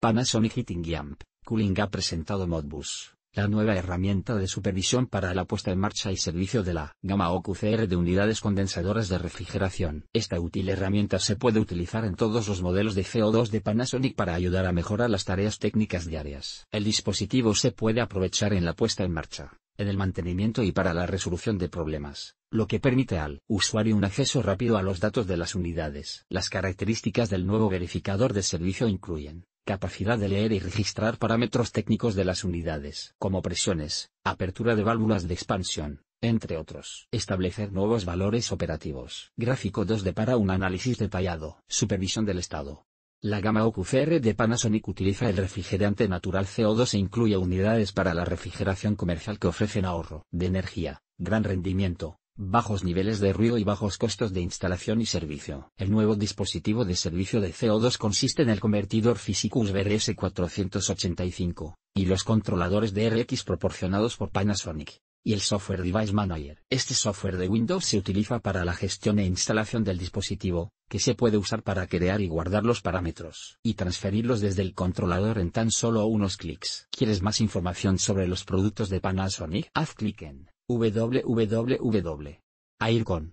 Panasonic Heating Cooling ha presentado Modbus, la nueva herramienta de supervisión para la puesta en marcha y servicio de la gama OQCR de unidades condensadoras de refrigeración. Esta útil herramienta se puede utilizar en todos los modelos de CO2 de Panasonic para ayudar a mejorar las tareas técnicas diarias. El dispositivo se puede aprovechar en la puesta en marcha, en el mantenimiento y para la resolución de problemas, lo que permite al usuario un acceso rápido a los datos de las unidades. Las características del nuevo verificador de servicio incluyen capacidad de leer y registrar parámetros técnicos de las unidades, como presiones, apertura de válvulas de expansión, entre otros. Establecer nuevos valores operativos. Gráfico 2 de para un análisis detallado. Supervisión del estado. La gama OQCR de Panasonic utiliza el refrigerante natural CO2 e incluye unidades para la refrigeración comercial que ofrecen ahorro de energía, gran rendimiento, bajos niveles de ruido y bajos costos de instalación y servicio. El nuevo dispositivo de servicio de CO2 consiste en el convertidor Physicus vrs 485 y los controladores DRX proporcionados por Panasonic, y el software Device Manager. Este software de Windows se utiliza para la gestión e instalación del dispositivo, que se puede usar para crear y guardar los parámetros y transferirlos desde el controlador en tan solo unos clics. ¿Quieres más información sobre los productos de Panasonic? Haz clic en www.aircon.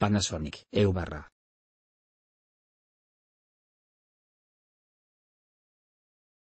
Panasonic, EU barra.